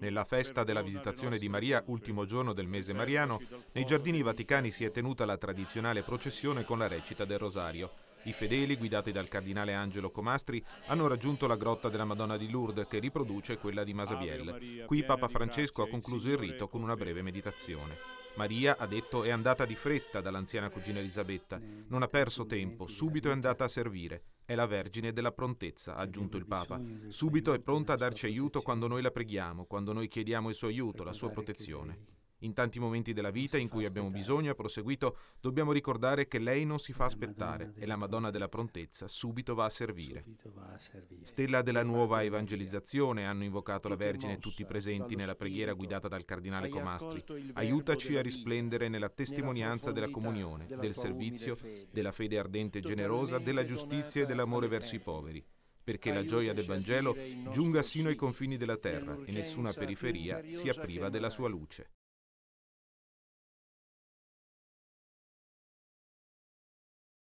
Nella festa della visitazione di Maria, ultimo giorno del mese mariano, nei giardini vaticani si è tenuta la tradizionale processione con la recita del rosario. I fedeli, guidati dal cardinale Angelo Comastri, hanno raggiunto la grotta della Madonna di Lourdes che riproduce quella di Masabielle. Qui Papa Francesco ha concluso il rito con una breve meditazione. Maria, ha detto, è andata di fretta dall'anziana cugina Elisabetta. Non ha perso tempo, subito è andata a servire è la Vergine della prontezza, ha aggiunto il Papa. Subito è pronta a darci aiuto quando noi la preghiamo, quando noi chiediamo il suo aiuto, la sua protezione. In tanti momenti della vita in cui abbiamo bisogno, ha proseguito, dobbiamo ricordare che lei non si fa aspettare e la Madonna della prontezza subito va a servire. Stella della nuova evangelizzazione hanno invocato la Vergine tutti presenti nella preghiera guidata dal Cardinale Comastri. Aiutaci a risplendere nella testimonianza della comunione, del servizio, della fede ardente e generosa, della giustizia e dell'amore verso i poveri perché la gioia del Vangelo giunga sino ai confini della terra e nessuna periferia sia priva della sua luce.